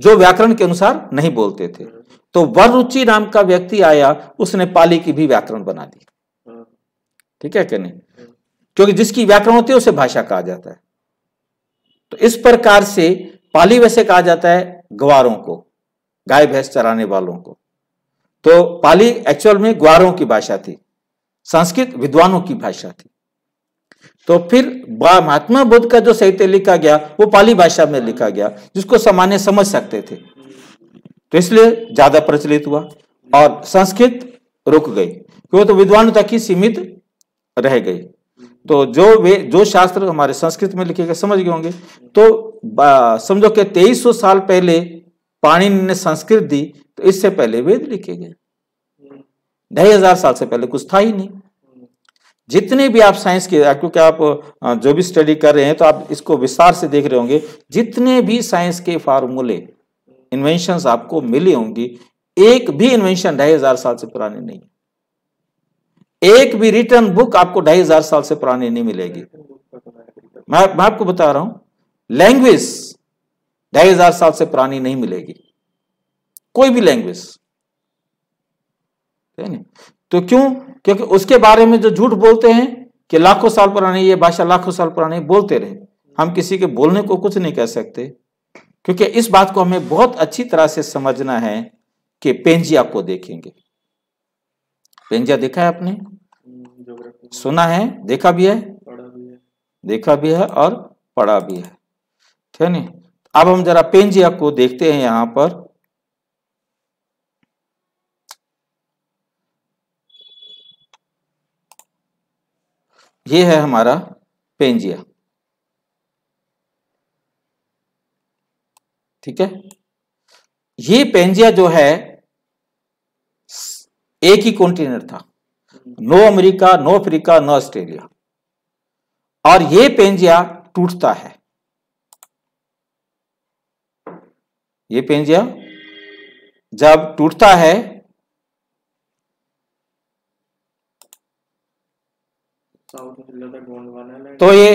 जो व्याकरण के अनुसार नहीं बोलते थे हाँ। तो वरुचि नाम का व्यक्ति आया उसने पाली की भी व्याकरण बना दी ठीक है कि नहीं क्योंकि जिसकी व्याकरण होती है उसे भाषा कहा जाता है तो इस प्रकार से पाली वैसे कहा जाता है ग्वारों को गाय भैंस चराने वालों को तो पाली एक्चुअल में ग्वारों की भाषा थी संस्कृत विद्वानों की भाषा थी तो फिर महात्मा बुद्ध का जो साहित्य लिखा गया वो पाली भाषा में लिखा गया जिसको सामान्य समझ सकते थे तो इसलिए ज्यादा प्रचलित हुआ और संस्कृत रुक गई क्योंकि तो तक ही सीमित रह गए तो जो वे जो शास्त्र हमारे संस्कृत में लिखे गए समझ गए होंगे तो समझो कि तेईस साल पहले पाणिनि ने संस्कृत दी तो इससे पहले वेद लिखे गए ढाई हजार साल से पहले कुछ था ही नहीं जितने भी आप साइंस के क्योंकि आप जो भी स्टडी कर रहे हैं तो आप इसको विस्तार से देख रहे होंगे जितने भी साइंस के फार्मूले इन्वेंशन आपको मिले होंगी एक भी इन्वेंशन ढाई हजार साल से पुराने नहीं है एक भी रिटर्न बुक आपको ढाई हजार साल से पुरानी नहीं मिलेगी मैं मैं आपको बता रहा हूं लैंग्वेज ढाई हजार साल से पुरानी नहीं मिलेगी कोई भी लैंग्वेज तो क्यों क्योंकि उसके बारे में जो झूठ बोलते हैं कि लाखों साल पुरानी ये भाषा लाखों साल पुरानी बोलते रहे हम किसी के बोलने को कुछ नहीं कह सकते क्योंकि इस बात को हमें बहुत अच्छी तरह से समझना है कि पेंजिया को देखेंगे पेंजिया देखा है आपने हम्म, सुना है देखा भी है देखा भी है और पढ़ा भी है ठीक है ना अब हम जरा पेंजिया को देखते हैं यहां पर ये है हमारा पेंजिया ठीक है ये पेंजिया जो है एक ही कॉन्टिनेंट था no America no Africa no Australia और ये पेंजिया टूटता है ये पेंजिया जब टूटता है तो ये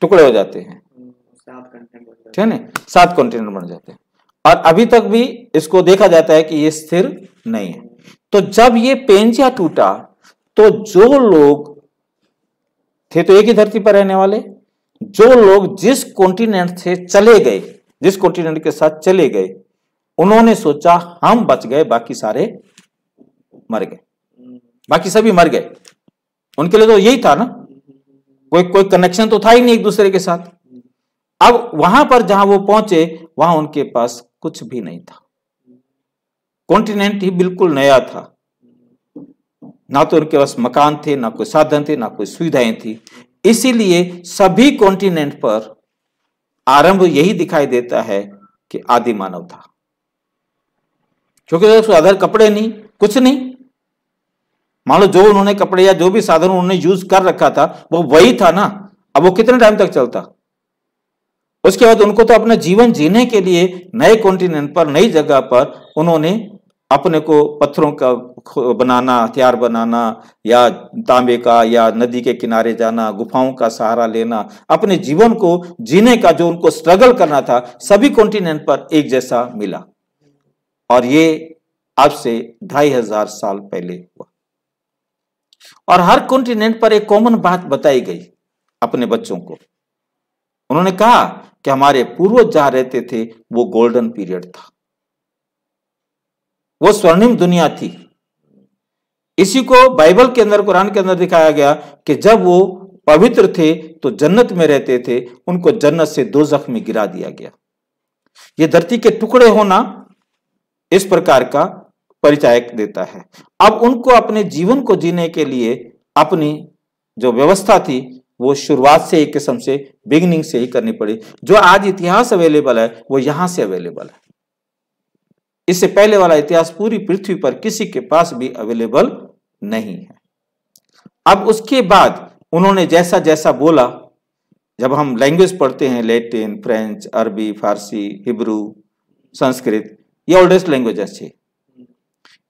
टुकड़े हो जाते हैं हम्म, ठीक है ना सात कॉन्टिनेंट बन जाते हैं और अभी तक भी इसको देखा जाता है कि ये स्थिर नहीं है तो जब ये पेंजिया टूटा तो जो लोग थे तो एक ही धरती पर रहने वाले जो लोग जिस कॉन्टिनेंट से चले गए जिस कॉन्टिनेंट के साथ चले गए उन्होंने सोचा हम बच गए बाकी सारे मर गए बाकी सभी मर गए उनके लिए तो यही था ना कोई कोई कनेक्शन तो था ही नहीं एक दूसरे के साथ अब वहां पर जहां वो पहुंचे वहां उनके पास कुछ भी नहीं था कॉन्टिनेंट ही बिल्कुल नया था ना तो उनके पास मकान थे ना कोई साधन थे ना कोई सुविधाएं थी इसीलिए सभी कॉन्टिनेंट पर आरंभ यही दिखाई देता है कि आदि मानव था क्योंकि उसके कपड़े नहीं कुछ नहीं मान लो जो उन्होंने कपड़े या जो भी साधन उन्होंने यूज कर रखा था वो वही था ना अब वो कितने टाइम तक चलता उसके बाद उनको तो अपना जीवन जीने के लिए नए कॉन्टिनेंट पर नई जगह पर उन्होंने अपने को पत्थरों का बनाना हथियार बनाना या तांबे का या नदी के किनारे जाना गुफाओं का सहारा लेना अपने जीवन को जीने का जो उनको स्ट्रगल करना था सभी कॉन्टिनेंट पर एक जैसा मिला और ये आज से ढाई हजार साल पहले हुआ और हर कॉन्टिनेंट पर एक कॉमन बात बताई गई अपने बच्चों को उन्होंने कहा कि हमारे पूर्वज जहां रहते थे वो गोल्डन पीरियड था वो स्वर्णिम दुनिया थी इसी को बाइबल के अंदर कुरान के अंदर दिखाया गया कि जब वो पवित्र थे तो जन्नत में रहते थे उनको जन्नत से दो में गिरा दिया गया ये धरती के टुकड़े होना इस प्रकार का परिचायक देता है अब उनको अपने जीवन को जीने के लिए अपनी जो व्यवस्था थी वो शुरुआत से एक किस्म से बिगनिंग से ही करनी पड़ी जो आज इतिहास अवेलेबल है वो यहां से अवेलेबल है इससे पहले वाला इतिहास पूरी पृथ्वी पर किसी के पास भी अवेलेबल नहीं है अब उसके बाद उन्होंने जैसा जैसा बोला जब हम लैंग्वेज पढ़ते हैं लैटिन फ्रेंच अरबी फारसी हिब्रू संस्कृत ये ओल्डेस्ट लैंग्वेज अच्छे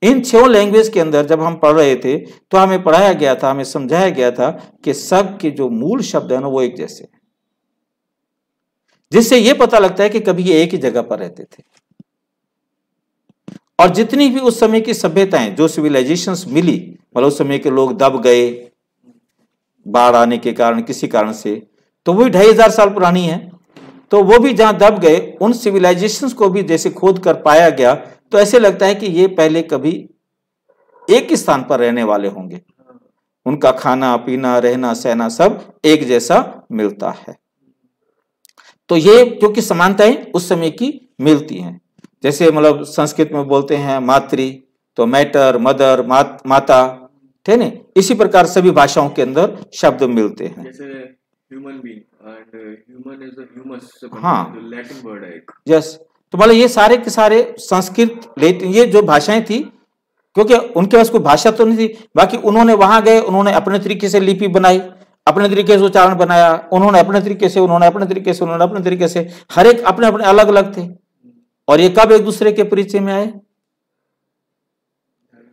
इन छो लैंग्वेज के अंदर जब हम पढ़ रहे थे तो हमें पढ़ाया गया था हमें समझाया गया था कि सब के जो मूल शब्द है ना वो एक जैसे जिससे ये पता लगता है कि कभी ये एक ही जगह पर रहते थे और जितनी भी उस समय की सभ्यताएं जो सिविलाइजेशंस मिली मतलब उस समय के लोग दब गए बाढ़ आने के कारण किसी कारण से तो वो भी ढाई हजार साल पुरानी है तो वो भी जहां दब गए उन सिविलाइजेशंस को भी जैसे खोद कर पाया गया तो ऐसे लगता है कि ये पहले कभी एक ही स्थान पर रहने वाले होंगे उनका खाना पीना रहना सहना सब एक जैसा मिलता है तो ये जो कि समानताएं उस समय की मिलती हैं जैसे मतलब संस्कृत में बोलते हैं मातृ तो मैटर मदर मात, माता ठीक है इसी प्रकार सभी भाषाओं के अंदर शब्द मिलते हैं हाँ। तो मतलब ये सारे के सारे संस्कृत लेटिन ये जो भाषाएं थी क्योंकि उनके पास कोई भाषा तो नहीं थी बाकी उन्होंने वहां गए उन्होंने अपने तरीके से लिपि बनाई अपने तरीके से उच्चारण बनाया उन्होंने अपने तरीके से उन्होंने अपने तरीके से उन्होंने अपने तरीके से हर एक अपने अपने अलग अलग थे और ये कब एक दूसरे के परिचय में आए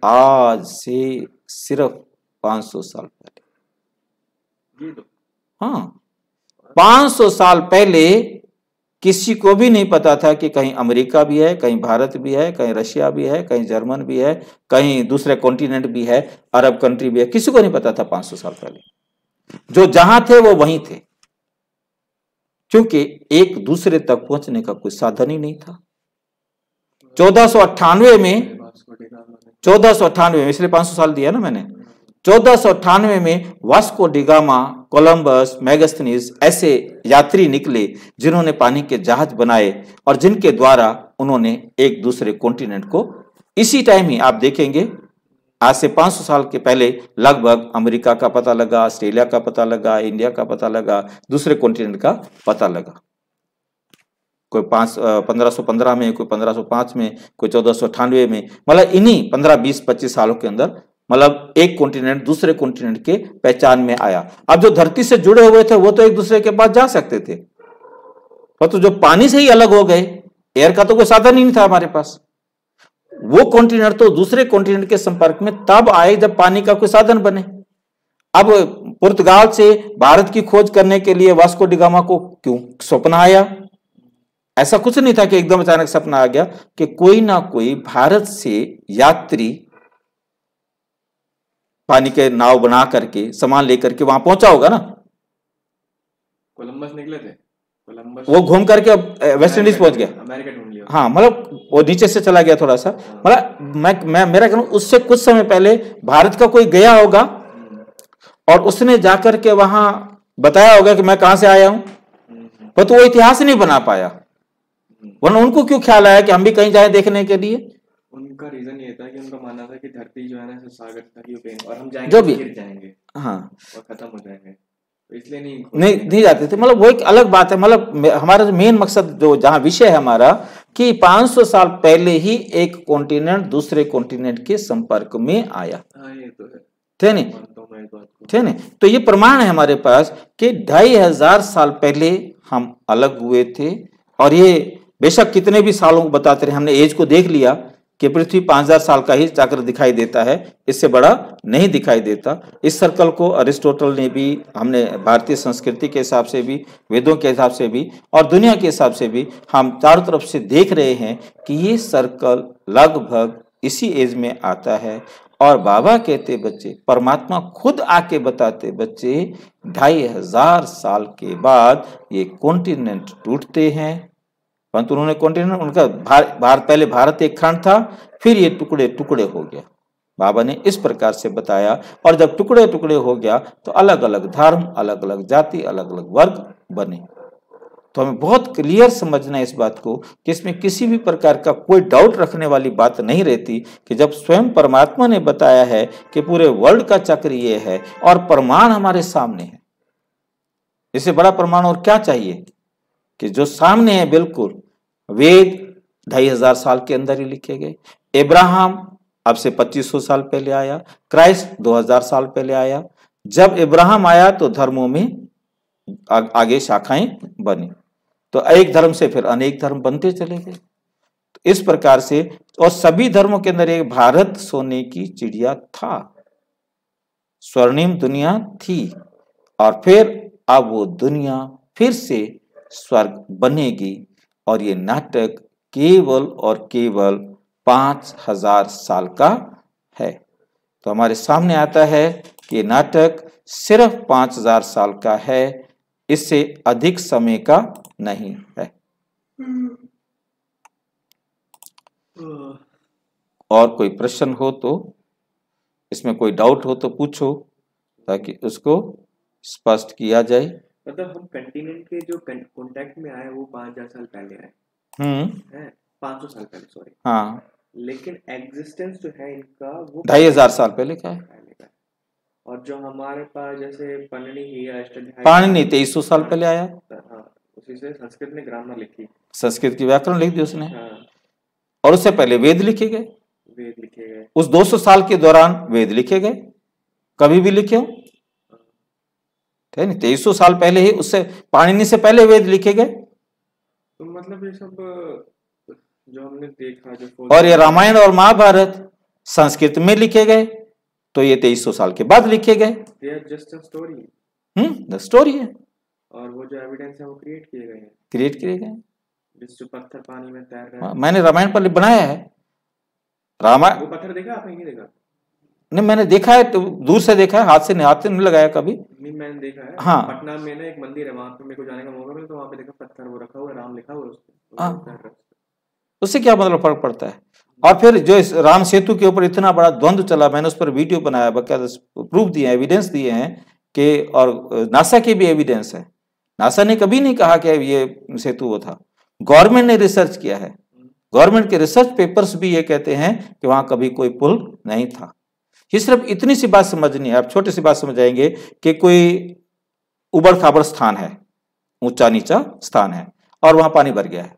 आज से सिर्फ 500 साल पहले तो। हाँ 500 साल पहले किसी को भी नहीं पता था कि कहीं अमेरिका भी है कहीं भारत भी है कहीं रशिया भी है कहीं जर्मन भी है कहीं दूसरे कॉन्टिनेंट भी है अरब कंट्री भी है किसी को नहीं पता था 500 साल पहले जो जहां थे वो वहीं थे क्योंकि एक दूसरे तक पहुंचने का कोई साधन ही नहीं था चौदह में चौदह में इसलिए 500 साल दिया ना मैंने चौदह में वास्को डिगामा कोलंबस मैगस्थनीस ऐसे यात्री निकले जिन्होंने पानी के जहाज बनाए और जिनके द्वारा उन्होंने एक दूसरे कॉन्टिनेंट को इसी टाइम ही आप देखेंगे आज से 500 साल के पहले लगभग अमेरिका का पता लगा ऑस्ट्रेलिया का पता लगा इंडिया का पता लगा दूसरे कॉन्टिनेंट का पता लगा कोई पाँच पंद्रह पंद्रह में कोई पंद्रह सौ पाँच में कोई चौदह सौ अठानवे में मतलब इन्हीं पंद्रह बीस पच्चीस सालों के अंदर मतलब एक कॉन्टिनेंट दूसरे कॉन्टिनेंट के पहचान में आया अब जो धरती से जुड़े हुए थे वो तो एक दूसरे के पास जा सकते थे पर तो जो पानी से ही अलग हो गए एयर का तो कोई साधन ही नहीं था हमारे पास वो कॉन्टिनेंट तो दूसरे कॉन्टिनेंट के संपर्क में तब आए जब पानी का कोई साधन बने अब पुर्तगाल से भारत की खोज करने के लिए वास्को डिगामा को क्यों स्वप्न आया ऐसा कुछ नहीं था कि एकदम अचानक सपना आ गया कि कोई ना कोई भारत से यात्री पानी के नाव बना करके सामान लेकर के वहां पहुंचा होगा ना कोलंबस निकले थे कोलंबस वो घूम करके वेस्ट इंडीज पहुंच गया अमेरिका ढूंढ लिया हाँ मतलब वो नीचे से चला गया थोड़ा सा मतलब मैं मैं मेरा कहना उससे कुछ समय पहले भारत का कोई गया होगा और उसने जाकर के वहां बताया होगा कि मैं कहां से आया हूं हम्म, हम्म। पर तो वो इतिहास नहीं बना पाया हम्म। वरना उनको क्यों ख्याल आया कि हम भी कहीं जाए देखने के लिए उनका रीजन ये था कि उनका मानना था कि धरती जो है ना सागर था और हम जाएंगे जो तो भी गिर जाएंगे हाँ और खत्म हो जाएंगे तो इसलिए नहीं नहीं नहीं जाते थे मतलब वो एक अलग बात है मतलब हमारा जो मेन मकसद जो जहाँ विषय है हमारा कि 500 साल पहले ही एक कॉन्टिनेंट दूसरे कॉन्टिनेंट के संपर्क में आया हाँ, तो थे नहीं थे नहीं तो ये प्रमाण है हमारे पास कि ढाई हजार साल पहले हम अलग हुए थे और ये बेशक कितने भी सालों को बताते रहे हमने एज को देख लिया कि पृथ्वी 5000 साल का ही चक्र दिखाई देता है इससे बड़ा नहीं दिखाई देता इस सर्कल को अरिस्टोटल ने भी हमने भारतीय संस्कृति के हिसाब से भी वेदों के हिसाब से भी और दुनिया के हिसाब से भी हम चारों तरफ से देख रहे हैं कि ये सर्कल लगभग इसी एज में आता है और बाबा कहते बच्चे परमात्मा खुद आके बताते बच्चे ढाई हजार साल के बाद ये कॉन्टिनेंट टूटते हैं परंतु उन्होंने कॉन्टिनेंट उनका भारत भार, पहले भारत एक खंड था फिर ये टुकड़े टुकड़े हो गया बाबा ने इस प्रकार से बताया और जब टुकड़े टुकड़े हो गया तो अलग अलग धर्म अलग अलग जाति अलग अलग वर्ग बने तो हमें बहुत क्लियर समझना है इस बात को कि इसमें किसी भी प्रकार का कोई डाउट रखने वाली बात नहीं रहती कि जब स्वयं परमात्मा ने बताया है कि पूरे वर्ल्ड का चक्र ये है और प्रमाण हमारे सामने है इससे बड़ा प्रमाण और क्या चाहिए कि जो सामने है बिल्कुल वेद ढाई हजार साल के अंदर ही लिखे गए इब्राहिम अब से 2500 साल पहले आया क्राइस्ट 2000 साल पहले आया जब इब्राहिम आया तो धर्मों में आ, आगे शाखाएं बनी तो एक धर्म से फिर अनेक धर्म बनते चले गए तो इस प्रकार से और सभी धर्मों के अंदर एक भारत सोने की चिड़िया था स्वर्णिम दुनिया थी और फिर अब वो दुनिया फिर से स्वर्ग बनेगी और ये नाटक केवल और केवल पांच हजार साल का है तो हमारे सामने आता है कि नाटक सिर्फ पांच हजार साल का है इससे अधिक समय का नहीं है और कोई प्रश्न हो तो इसमें कोई डाउट हो तो पूछो ताकि उसको स्पष्ट किया जाए मतलब हम कंटिनेंट के जो कॉन्टेक्ट में आए वो पांच हजार साल पहले आए हम्म। पांच सौ साल पहले सॉरी हाँ लेकिन एग्जिस्टेंस जो है इनका वो ढाई हजार साल पहले का है और जो हमारे पास जैसे पाणनी ही पाणनी तेईस सौ साल हाँ। पहले आया हाँ, उसी से संस्कृत ने ग्रामर लिखी संस्कृत की व्याकरण लिख दी उसने हाँ। और उससे पहले वेद लिखे गए वेद लिखे गए उस 200 साल के दौरान वेद लिखे गए कभी भी लिखे हो है तो ना तेईस साल पहले ही उससे पाणिनि से पहले वेद लिखे गए तो मतलब ये सब जो हमने देखा जो और ये रामायण और महाभारत संस्कृत में लिखे गए तो ये तेईस साल के बाद लिखे गए स्टोरी हम्म, है और वो जो एविडेंस है वो क्रिएट किए गए हैं क्रिएट किए गए जो पत्थर पानी में तैर रहा है मैंने रामायण पर बनाया है रामायण पत्थर देखा आपने नहीं देखा नहीं मैंने देखा है तो दूर से देखा है हाथ से नहीं हाथ से नहीं लगाया कभी मैंने देखा है हाँ पटना में ना एक मंदिर है वहां पे मेरे को जाने का मौका मिला तो वहाँ पे देखा पत्थर वो रखा हुआ राम लिखा हुआ हाँ उससे क्या मतलब फर्क पड़ता है हम्म। और फिर जो इस राम सेतु के ऊपर इतना बड़ा द्वंद चला मैंने उस पर वीडियो बनाया बकायदा प्रूफ दिए हैं एविडेंस दिए हैं कि और नासा के भी एविडेंस है नासा ने कभी नहीं कहा कि ये सेतु वो था गवर्नमेंट ने रिसर्च किया है हम्म। गवर्नमेंट के रिसर्च पेपर्स भी ये कहते हैं कि वहाँ कभी कोई पुल नहीं था ये सिर्फ इतनी सी बात समझनी है आप छोटी सी बात समझ जाएंगे कि कोई उबड़ खाबड़ स्थान है ऊंचा नीचा स्थान है और वहां पानी भर गया है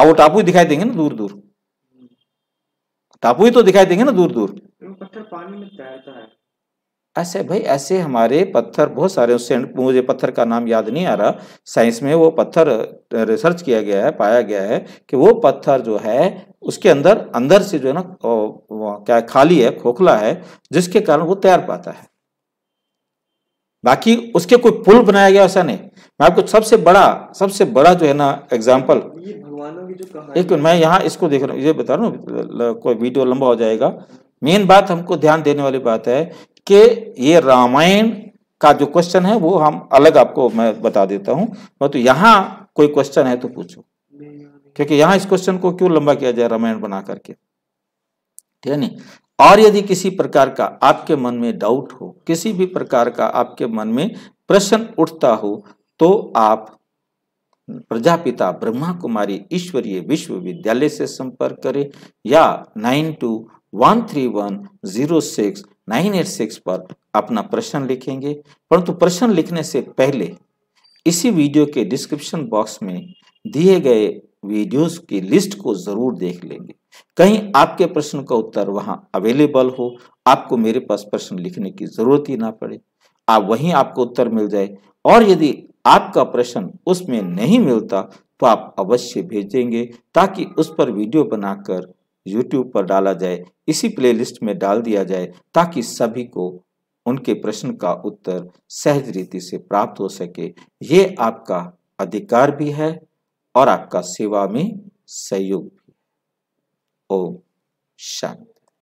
अब वो टापू दिखाई देंगे ना दूर दूर टापू ही तो दिखाई देंगे ना दूर दूर पत्थर पानी में तैरता है ऐसे भाई ऐसे हमारे पत्थर बहुत सारे उससे मुझे पत्थर का नाम याद नहीं आ रहा साइंस में वो पत्थर रिसर्च किया गया है पाया गया है कि वो पत्थर जो है उसके अंदर अंदर से जो है ना क्या खाली है खोखला है जिसके कारण वो तैर पाता है बाकी उसके कोई पुल बनाया गया ऐसा नहीं मैं आपको सबसे बड़ा सबसे बड़ा जो है ना एग्जाम्पल एक मैं यहाँ इसको देख रहा हूँ ये बता रहा हूँ कोई वीडियो लंबा हो जाएगा मेन बात हमको ध्यान देने वाली बात है कि ये रामायण का जो क्वेश्चन है वो हम अलग आपको मैं बता देता हूं मैं तो यहाँ कोई क्वेश्चन है तो पूछो क्योंकि यहां इस क्वेश्चन को क्यों लंबा किया जाए रामायण बना करके ठीक है नहीं और यदि किसी प्रकार का आपके मन में डाउट हो किसी भी प्रकार का आपके मन में प्रश्न उठता हो तो आप प्रजापिता ब्रह्मा कुमारी ईश्वरीय विश्वविद्यालय से संपर्क करें या nine two one three one zero six nine eight six पर अपना प्रश्न लिखेंगे परंतु प्रश्न लिखने से पहले इसी वीडियो के डिस्क्रिप्शन बॉक्स में दिए गए वीडियोस की लिस्ट को जरूर देख लेंगे कहीं आपके प्रश्न का उत्तर वहां अवेलेबल हो आपको मेरे पास प्रश्न लिखने की जरूरत ही ना पड़े आप वहीं आपको उत्तर मिल जाए और यदि आपका प्रश्न उसमें नहीं मिलता तो आप अवश्य भेजेंगे ताकि उस पर वीडियो बनाकर यूट्यूब पर डाला जाए इसी प्लेलिस्ट में डाल दिया जाए ताकि सभी को उनके प्रश्न का उत्तर सहज रीति से प्राप्त हो सके ये आपका अधिकार भी है और आपका सेवा में सहयोग भी ओम शांति